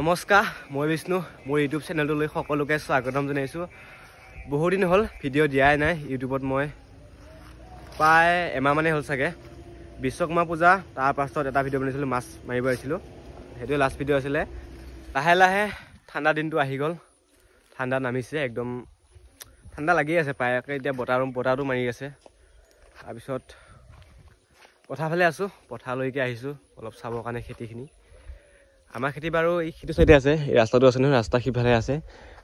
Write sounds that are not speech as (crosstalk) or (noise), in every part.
নমস্কাৰ মই বিষ্ণু মোৰ ইউটিউব চেনেলটোলৈ সকলোকে স্বাগতম জনাইছোঁ বহুদিন হ'ল ভিডিঅ' দিয়াই নাই ইউটিউবত মই প্ৰায় এমাহমানেই হ'ল চাগে বিশ্বকৰ্মা পূজা তাৰপাছত এটা ভিডিঅ' বনাইছিলোঁ মাছ মাৰিব আহিছিলোঁ সেইটোৱে লাষ্ট ভিডিঅ' আছিলে লাহে লাহে ঠাণ্ডা দিনটো আহি গ'ল ঠাণ্ডা নামিছে একদম ঠাণ্ডা লাগি আছে প্ৰায় এতিয়া বতাহ বতাহটো মাৰি আছে তাৰপিছত পথাৰফালে আছোঁ পথাৰলৈকে আহিছোঁ অলপ চাবৰ কাৰণে খেতিখিনি আমাৰ খেতি বাৰু এই সেইটো চাইডে আছে এই ৰাস্তাটো আছে নহয় ৰাস্তা সিফালে আছে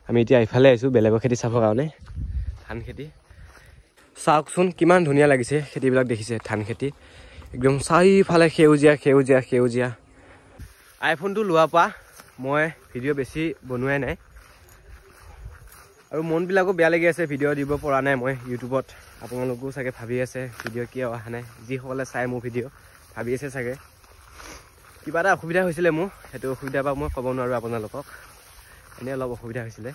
আমি এতিয়া ইফালে আহিছোঁ বেলেগৰ খেতি চাবৰ কাৰণে ধান খেতি চাওকচোন কিমান ধুনীয়া লাগিছে খেতিবিলাক দেখিছে ধান খেতি একদম চাৰিফালে সেউজীয়া সেউজীয়া সেউজীয়া আইফোনটো লোৱাৰ পৰা মই ভিডিঅ' বেছি বনোৱাই নাই আৰু মনবিলাকো বেয়া লাগি আছে ভিডিঅ' দিব পৰা নাই মই ইউটিউবত আপোনালোকেও চাগে ভাবি আছে ভিডিঅ' কিয় অহা নাই যিসকলে চাই মোৰ ভিডিঅ' ভাবি আছে চাগে কিবা এটা অসুবিধা হৈছিলে মোৰ সেইটো অসুবিধাৰ পৰা মই ক'ব নোৱাৰোঁ আপোনালোকক এনেই অলপ অসুবিধা হৈছিলে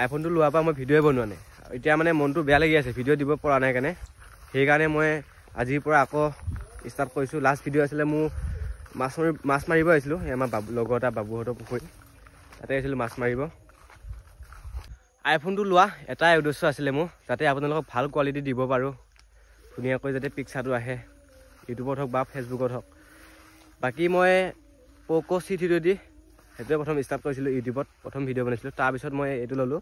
আইফোনটো লোৱাৰ পৰা মই ভিডিঅ'ই বনোৱা নাই এতিয়া মানে মনটো বেয়া লাগি আছে ভিডিঅ' দিব পৰা নাই কাৰণে সেইকাৰণে মই আজিৰ পৰা আকৌ ষ্টাৰ্ট কৰিছোঁ লাষ্ট ভিডিঅ' আছিলে মোৰ মাছ মাৰি মাছ মাৰিব আহিছিলোঁ এই আমাৰ বাবু লগৰ এটা বাবুহঁতৰ পুখুৰী তাতে আহিছিলোঁ মাছ মাৰিব আইফোনটো লোৱা এটাই উদ্দেশ্য আছিলে মোৰ যাতে আপোনালোকক ভাল কোৱালিটি দিব পাৰোঁ ধুনীয়াকৈ যাতে পিকচাৰটো আহে ইউটিউবত হওক বা ফেচবুকত হওক বাকী মই পক' চি থ্ৰীটোৱেদি সেইটোৱে প্ৰথম ষ্টাৰ্ট কৰিছিলোঁ ইউটিউবত প্ৰথম ভিডিঅ' বনাইছিলোঁ তাৰপিছত মই এইটো ল'লোঁ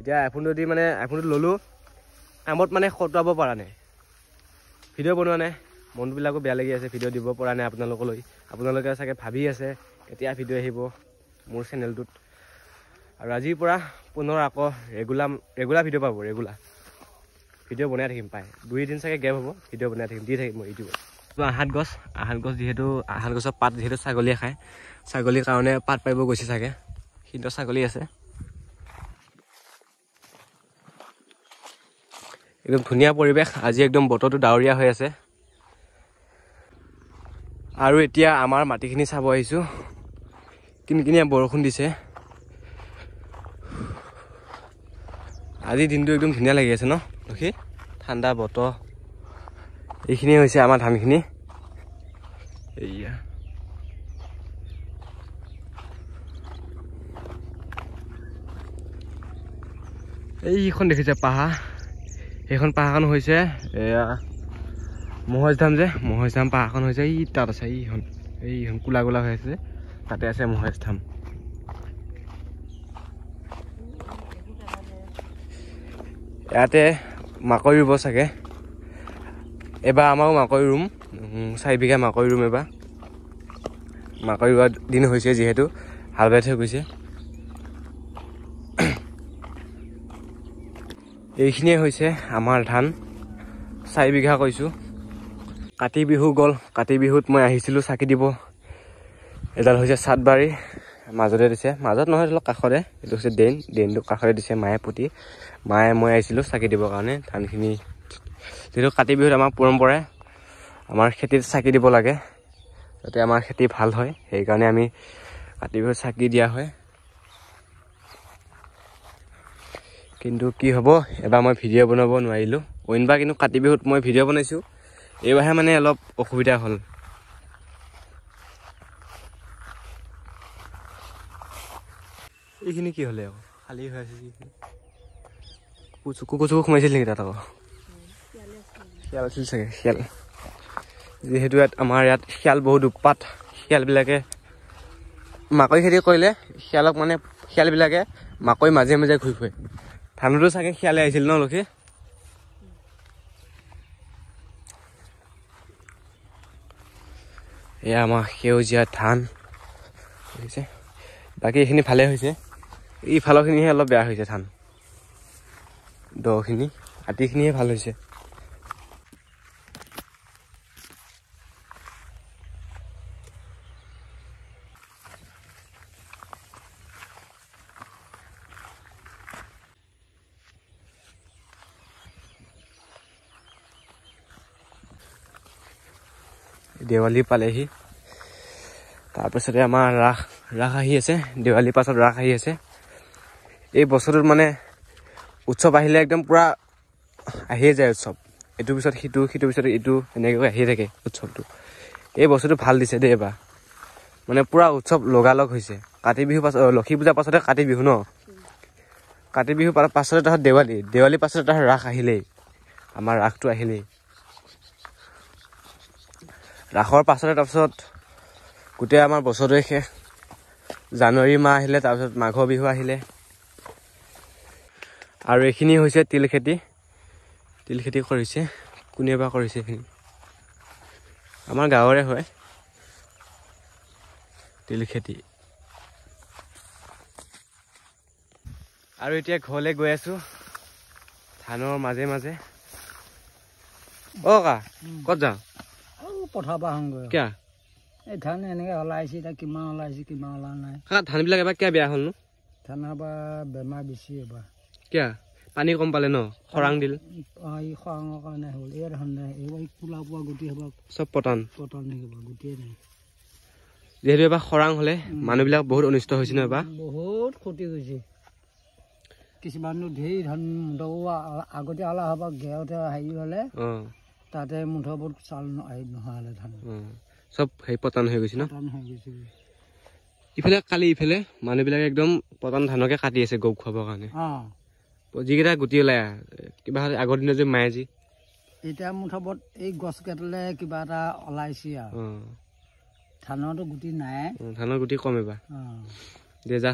এতিয়া আইফোনটোৱেদি মানে আইফোনটো ল'লোঁ কামত মানে খটুৱাব পৰা নাই ভিডিঅ' বনোৱা নাই মনটোবিলাকো বেয়া লাগি আছে ভিডিঅ' দিব পৰা নাই আপোনালোকলৈ আপোনালোকে চাগে ভাবি আছে কেতিয়া ভিডিঅ' আহিব মোৰ চেনেলটোত আৰু আজিৰ পৰা পুনৰ আকৌ ৰেগুলাৰ ৰেগুলাৰ ভিডিঅ' পাব ৰেগুলাৰ ভিডিঅ' বনাই থাকিম পায় দুই এদিন চাগে গেপ হ'ব ভিডিঅ' বনাই থাকিম দি থাকিম মই ইউটিউবত আহাত গছ আহাত গছ যিহেতু আহাত গছৰ পাত যিহেতু ছাগলীয়ে খায় ছাগলীৰ কাৰণে পাত পাৰিব গৈছে চাগে সিহঁতৰ ছাগলী আছে একদম ধুনীয়া পৰিৱেশ আজি একদম বতৰটো ডাৱৰীয়া হৈ আছে আৰু এতিয়া আমাৰ মাটিখিনি চাব আহিছোঁ কিনি বৰষুণ দিছে আজি দিনটো একদম ধুনীয়া লাগি আছে ন লক্ষী ঠাণ্ডা বতৰ এইখিনি হৈছে আমাৰ ধানখিনি এইয়া এইখন দেখিছে পাহাৰ সেইখন পাহাৰখন হৈছে এয়া মহেশ ধাম যে মহজধাম পাহাৰখন হৈছে এই তাত আছে এইখন এইখন কোলা কোলা হৈ আছে তাতে আছে মহেশ ধাম ইয়াতে মাকৈ ৰুব চাগে এবাৰ আমাৰো মাকৈ ৰুম চাৰি বিঘা মাকৈ ৰুম এবাৰ মাকৈ ৰোৱা দিন হৈছে যিহেতু হাল বাই থৈ গৈছে (clears throat) এইখিনিয়ে হৈছে আমাৰ ধান চাৰি বিঘা কৈছোঁ কাতি বিহু গ'ল কাতি বিহুত মই আহিছিলোঁ চাকি দিব এডাল হৈছে চাটবাৰী মাজতে দিছে মাজত নহয় ধৰি কাষৰে এইটো হৈছে ডেইন ডেইনটো কাষৰে দিছে মায়ে পুতি মায়ে মই আহিছিলোঁ চাকি দিবৰ কাৰণে ধানখিনি যিহেতু কাতি বিহুত আমাৰ পৰম্পৰাই আমাৰ খেতিত চাকি দিব লাগে যাতে আমাৰ খেতি ভাল হয় সেইকাৰণে আমি কাতি বিহুত চাকি দিয়া হয় কিন্তু কি হ'ব এবাৰ মই ভিডিঅ' বনাব নোৱাৰিলোঁ অইনবাৰ কিন্তু কাতি বিহুত মই ভিডিঅ' বনাইছোঁ এইবাৰহে মানে অলপ অসুবিধা হ'ল এইখিনি কি হলে আকৌ খালি হৈ আছে কুকু চুকু সোমাইছিল নেকি তাত আকৌ শিয়াল আছিল চাগে শিয়াল যিহেতু ইয়াত আমাৰ ইয়াত শিয়াল বহুত উৎপাত শিয়ালবিলাকে মাকৈ খেতি কৰিলে শিয়ালক মানে শিয়ালবিলাকে মাকৈ মাজে মাজে ঘূৰি ফুৰে ধানতো চাগে শিয়ালে আহিছিল ন লক্ষী এয়া আমাৰ সেউজীয়া ধান বাকী এইখিনি ভালে হৈছে ইফালৰখিনিহে অলপ বেয়া হৈছে ধান দখিনি আটিখিনিহে ভাল হৈছে দেৱালী পালেহি তাৰপিছতে আমাৰ ৰাস ৰাস আহি আছে দেৱালীৰ পাছত ৰাস আহি আছে এই বছৰটোত মানে উৎসৱ আহিলে একদম পূৰা আহিয়ে যায় উৎসৱ এইটোৰ পিছত সিটো সিটোৰ পিছত ইটো এনেকৈ আহিয়ে থাকে উৎসৱটো এই বছৰটো ভাল দিছে দেই এবাৰ মানে পূৰা উৎসৱ লগালগ হৈছে কাতি বিহু পাছত লক্ষী পূজাৰ পাছতে কাতি বিহু ন কাতি বিহু পাছতে তাহাঁত দেৱালী দেৱালী পাছতে তাহাঁত ৰাস আহিলেই আমাৰ ৰাসটো আহিলেই ৰাসৰ পাছতে তাৰপিছত গোটেই আমাৰ বছৰটোৱে শেষ জানুৱাৰী মাহ আহিলে তাৰপিছত মাঘৰ বিহু আহিলে আৰু এইখিনি হৈছে তিল খেতি তিল খেতি কৰিছে কোনে বা কৰিছে এইখিনি আমাৰ গাঁৱৰে হয় তিল খেতি আৰু এতিয়া ঘৰলৈ গৈ আছোঁ ধানৰ মাজে মাজে অ কা ক'ত যাওঁ পথাৰ পৰা কিয় এনেকৈ সলাইছে এতিয়া কিমান সলাইছে কিমান সলা নাই ধানবিলাক এবাৰ কিয় বেয়া হ'লনো ধানৰ পৰা বেমাৰ বেছি এবাৰ কিয়া পানী কম পালে ন খৰাং দিল খৰাঙৰ হ'ল চব পটান নাই যিহেতু এবাৰ খৰাং হ'লে মানুহবিলাক বহুত অনিষ্ট হৈছে ন এবাৰ বহুত ক্ষতি হৈছে কিছুমানো ধেৰ ধান মুঠৰ আগতে আলা হ'ব গেৰতে হেৰি হ'লে তাতে মুঠৰ ওপৰত চাউল নহালে ধান চব হেৰি পতান হৈ গৈছে ন ইফালে কালি ইফালে মানুহবিলাকে একদম পতান ধানকে কাটি আছে গৰু খোৱাবৰ কাৰণে অঁ যিকেইটা গুটি ওলাই কিবা আগৰ দিনত যদি মাৰে যি এতিয়া মুঠত এই গছকেইটালে কিবা এটা ওলাইছে আৰু ধানৰতো গুটি নাই ধানৰ গুটি কম এইবাৰ দে যা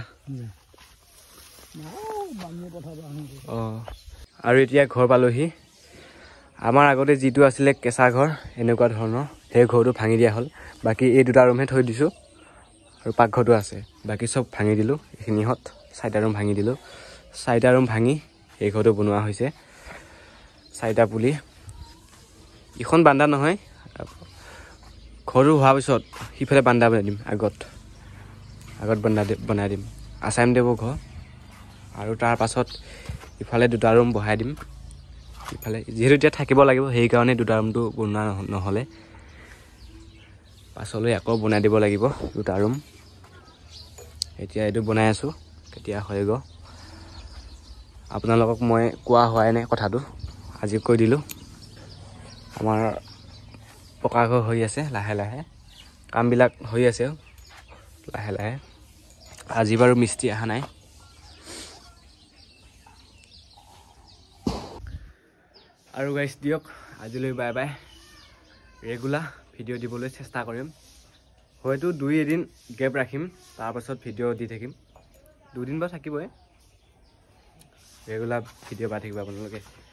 আৰু এতিয়া ঘৰ পালোহি আমাৰ আগতে যিটো আছিলে কেঁচা ঘৰ এনেকুৱা ধৰণৰ সেই ঘৰটো ভাঙি দিয়া হ'ল বাকী এই দুটা ৰুমহে থৈ দিছোঁ আৰু পাকঘৰটো আছে বাকী চব ভাঙি দিলোঁ এইখিনিহঁত চাৰিটা ৰুম ভাঙি দিলোঁ চাৰিটা ৰুম ভাঙি সেই ঘৰটো বনোৱা হৈছে চাৰিটা পুলি ইখন বান্দা নহয় ঘৰটো হোৱাৰ পিছত সিফালে বান্দা বনাই দিম আগত আগত বান্দা বনাই দিম আচাম দেৱ ঘৰ আৰু তাৰ পাছত ইফালে দুটা ৰুম বহাই দিম ইফালে যিহেতু এতিয়া থাকিব লাগিব সেইকাৰণে দুটা ৰুমটো বনোৱা নহ'লে পাছলৈ আকৌ বনাই দিব লাগিব দুটা ৰুম এতিয়া এইটো বনাই আছোঁ কেতিয়া হয়গৈ আপোনালোকক মই কোৱা হোৱাই নাই কথাটো আজি কৈ দিলোঁ আমাৰ পকা ঘৰ হৈ আছে লাহে লাহে কামবিলাক হৈ আছে লাহে লাহে আজি বাৰু মিস্ত্ৰী অহা নাই আৰু গাইজ দিয়ক আজিলৈ বাই বাই ৰেগুলাৰ ভিডিঅ' দিবলৈ চেষ্টা কৰিম হয়তো দুই এদিন গেপ ৰাখিম তাৰপাছত ভিডিঅ' দি থাকিম দুদিন বাৰু থাকিবই ৰেগুলাৰ ভিডিঅ' পাই থাকিব আপোনালোকে